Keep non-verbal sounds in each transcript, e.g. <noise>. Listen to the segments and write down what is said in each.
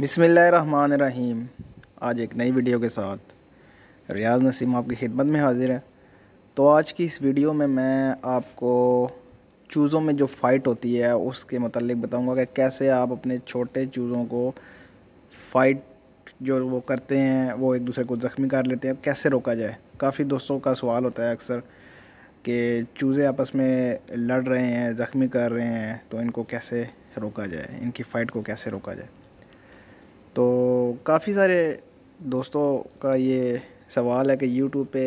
रहीम आज एक नई वीडियो के साथ रियाज नसीम आपकी खिदमत में हाजिर है तो आज की इस वीडियो में मैं आपको चूज़ों में जो फ़ाइट होती है उसके मतलब बताऊंगा कि कैसे आप अपने छोटे चूज़ों को फ़ाइट जो वो करते हैं वो एक दूसरे को ज़ख्मी कर लेते हैं कैसे रोका जाए काफ़ी दोस्तों का सवाल होता है अक्सर कि चूज़े आपस में लड़ रहे हैं ज़ख्मी कर रहे हैं तो इनको कैसे रोका जाए इनकी फ़ाइट को कैसे रोका जाए तो काफ़ी सारे दोस्तों का ये सवाल है कि यूट्यूब पे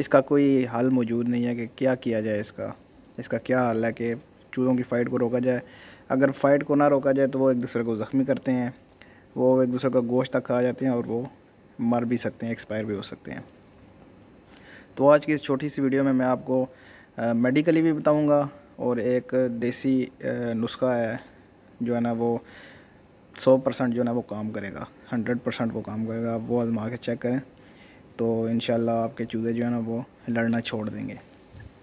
इसका कोई हल मौजूद नहीं है कि क्या किया जाए इसका इसका क्या हल है कि चूज़ों की फ़ाइट को रोका जाए अगर फ़ाइट को ना रोका जाए तो वो एक दूसरे को ज़ख्मी करते हैं वो एक दूसरे का गोश्त तक खा जाते हैं और वो मर भी सकते हैं एक्सपायर भी हो सकते हैं तो आज की इस छोटी सी वीडियो में मैं आपको आ, मेडिकली भी बताऊँगा और एक देसी नुस्खा है जो है ना वो सौ परसेंट जो ना वो काम करेगा हंड्रेड परसेंट वो काम करेगा आप वो आजमा के चेक करें तो इन आपके चूज़े जो है ना वो लड़ना छोड़ देंगे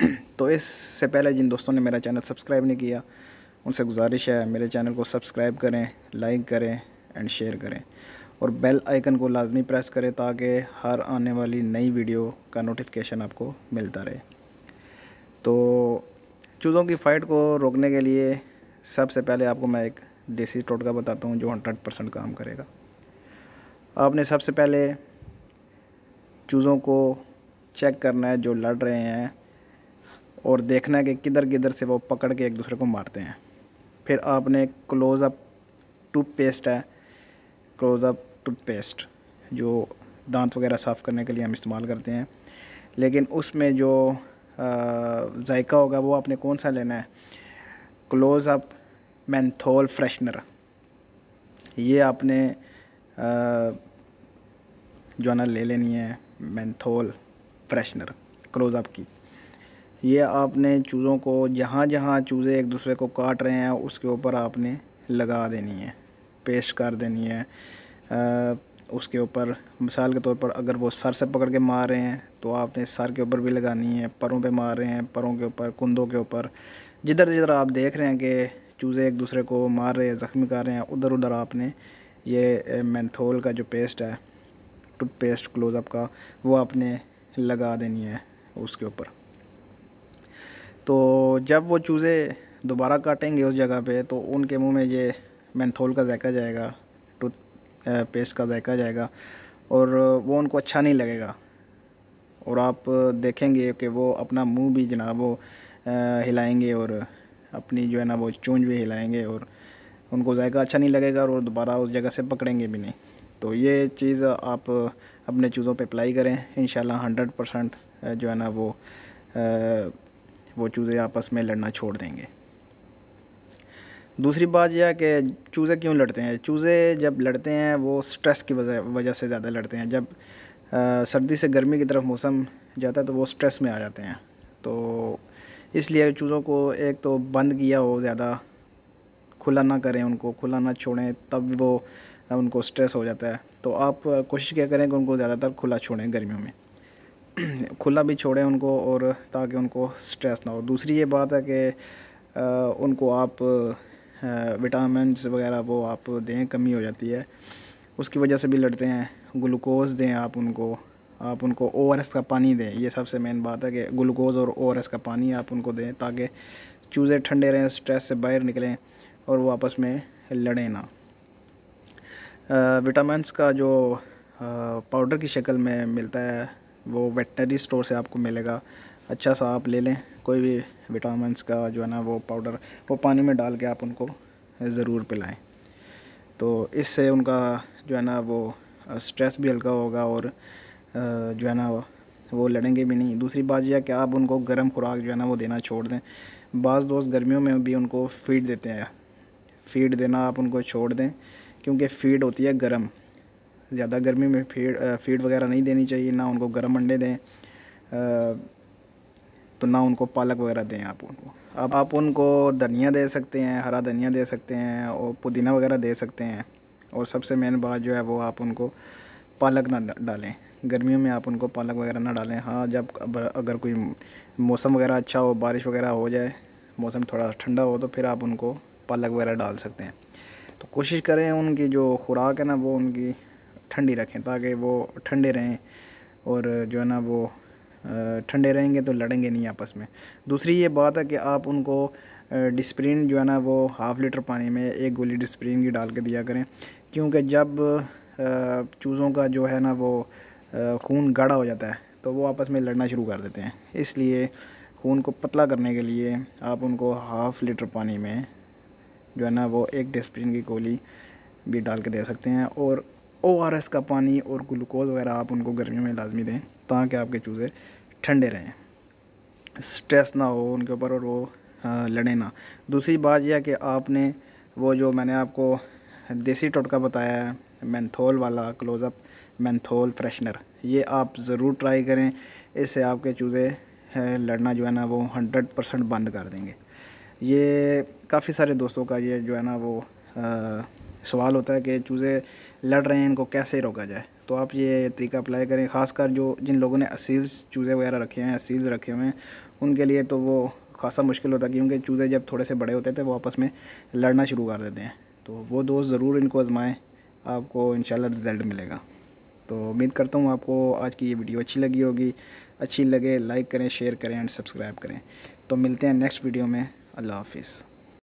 <clears throat> तो इससे पहले जिन दोस्तों ने मेरा चैनल सब्सक्राइब नहीं किया उनसे गुजारिश है मेरे चैनल को सब्सक्राइब करें लाइक करें एंड शेयर करें और बेल आइकन को लाजमी प्रेस करें ताकि हर आने वाली नई वीडियो का नोटिफिकेशन आपको मिलता रहे तो चूज़ों की फ़ाइट को रोकने के लिए सबसे पहले आपको मैं एक देसी टोटका बताता हूँ जो हंड्रेड परसेंट काम करेगा आपने सबसे पहले चूज़ों को चेक करना है जो लड़ रहे हैं और देखना है कि किधर किधर से वो पकड़ के एक दूसरे को मारते हैं फिर आपने क्लोज़अप पेस्ट है क्लोज़अप पेस्ट जो दांत वगैरह साफ़ करने के लिए हम इस्तेमाल करते हैं लेकिन उसमें जो जायका होगा वो आपने कौन सा लेना है क्लोज़ अप मैंथोल फ्रेशनर ये आपने जो है ना ले लेनी है मैंथोल फ्रेशनर क्लोज़अप की ये आपने चूज़ों को जहाँ जहाँ चूज़े एक दूसरे को काट रहे हैं उसके ऊपर आपने लगा देनी है पेस्ट कर देनी है आ, उसके ऊपर मिसाल के तौर पर अगर वो सर से पकड़ के मार रहे हैं तो आपने सर के ऊपर भी लगानी है परों पे मार रहे हैं परों के ऊपर कुंदों के ऊपर जिधर जिधर आप देख रहे हैं कि चूज़े एक दूसरे को मार रहे हैं ज़ख्मी कर रहे हैं उधर उधर आपने ये मैंथोल का जो पेस्ट है टूथपेस्ट क्लोज़अप का वो आपने लगा देनी है उसके ऊपर तो जब वो चूज़े दोबारा काटेंगे उस जगह पे तो उनके मुंह में ये मैंथोल का जायका जाएगा टूथ पेस्ट का जायका जाएगा और वो उनको अच्छा नहीं लगेगा और आप देखेंगे कि वो अपना मुंह भी जनाब वो हिलाएंगे और अपनी जो है ना वो चूंज भी हिलाएंगे और उनको जायका अच्छा नहीं लगेगा और दोबारा उस जगह से पकड़ेंगे भी नहीं तो ये चीज़ आप अपने चूज़ों पे अप्लाई करें इन हंड्रेड परसेंट जो है ना वो वो चूज़े आपस में लड़ना छोड़ देंगे दूसरी बात यह कि चूज़े क्यों लड़ते हैं चूज़े जब लड़ते हैं वो स्ट्रेस की वजह से ज़्यादा लड़ते हैं जब आ, सर्दी से गर्मी की तरफ मौसम जाता है तो वो स्ट्रेस में आ जाते हैं तो इसलिए चूज़ों को एक तो बंद किया हो ज़्यादा खुला ना करें उनको खुला ना छोड़ें तब वो उनको स्ट्रेस हो जाता है तो आप कोशिश क्या करें कि उनको ज़्यादातर खुला छोड़ें गर्मियों में <clears throat> खुला भी छोड़ें उनको और ताकि उनको स्ट्रेस ना हो दूसरी ये बात है कि उनको आप विटामिन वगैरह वो आप दें कमी हो जाती है उसकी वजह से भी लड़ते हैं ग्लूकोज़ दें आप उनको आप उनको ओ का पानी दें ये सबसे मेन बात है कि ग्लूकोज़ और ओ का पानी आप उनको दें ताकि चूज़े ठंडे रहें स्ट्रेस से बाहर निकलें और वो आपस में लड़ें ना विटामिनस का जो पाउडर की शक्ल में मिलता है वो वेटनरी स्टोर से आपको मिलेगा अच्छा सा आप ले लें कोई भी विटामिन का जो है ना वो पाउडर वो पानी में डाल के आप उनको ज़रूर पिलाएं तो इससे उनका जो है ना वो स्ट्रेस भी हल्का होगा और जो है ना वो लड़ेंगे भी नहीं दूसरी बात यह कि आप उनको गर्म खुराक जो है ना वो देना छोड़ दें बाज़ दोस्त गर्मियों में भी उनको फीड देते हैं फीड देना आप उनको छोड़ दें क्योंकि फीड होती है गर्म ज़्यादा गर्मी में फीड फीड वगैरह नहीं देनी चाहिए ना उनको गर्म अंडे दें तो ना उनको पालक वगैरह दें आप उनको अब आप उनको धनिया दे सकते हैं हरा धनिया दे सकते हैं और पुदीना वगैरह दे सकते हैं और सबसे मेन बात जो है वो आप उनको पालक ना डालें गर्मियों में आप उनको पालक वगैरह ना डालें हाँ जब अगर कोई मौसम वगैरह अच्छा हो बारिश वगैरह हो जाए मौसम थोड़ा ठंडा हो तो फिर आप उनको पालक वगैरह डाल सकते हैं तो कोशिश करें उनकी जो खुराक है ना वो उनकी ठंडी रखें ताकि वो ठंडे रहें और जो है ना वो ठंडे रहेंगे तो लड़ेंगे नहीं आपस में दूसरी ये बात है कि आप उनको डिस्प्रिन जो है ना वो हाफ़ लीटर पानी में एक गोली डिस्प्रिन की डाल के दिया करें क्योंकि जब चूज़ों का जो है ना वो खून गाढ़ा हो जाता है तो वो आपस में लड़ना शुरू कर देते हैं इसलिए खून को पतला करने के लिए आप उनको हाफ़ लीटर पानी में जो है ना वो एक डस्टबिन की गोली भी डाल के दे सकते हैं और ओ आर एस का पानी और ग्लूकोज़ वगैरह आप उनको गर्मियों में लाजमी दें ताकि आपके चूज़े ठंडे रहें स्ट्रेस ना हो उनके ऊपर और वो लड़े ना दूसरी बात यह कि आपने वो जो मैंने आपको देसी टोटका बताया है मैंथोल वाला क्लोज़अप मैंथोल फ्रेशनर ये आप ज़रूर ट्राई करें इससे आपके चूज़े लड़ना जो है ना वो हंड्रेड परसेंट बंद कर देंगे ये काफ़ी सारे दोस्तों का ये जो है ना वो आ, सवाल होता है कि चूज़े लड़ रहे हैं इनको कैसे रोका जाए तो आप ये तरीका अप्लाई करें ख़ासकर जो जिन लोगों ने असील्स चूज़े वगैरह रखे हैं असील्स रखे हुए हैं उनके लिए तो वो खासा मुश्किल होता है क्योंकि चूज़े जब थोड़े से बड़े होते थे वो आपस में लड़ना शुरू कर देते हैं तो वो दोस्त ज़रूर इनको आजमाएँ आपको इन रिज़ल्ट मिलेगा तो उम्मीद करता हूँ आपको आज की ये वीडियो अच्छी लगी होगी अच्छी लगे लाइक करें शेयर करें एंड सब्सक्राइब करें तो मिलते हैं नेक्स्ट वीडियो में अल्लाह हाफिज़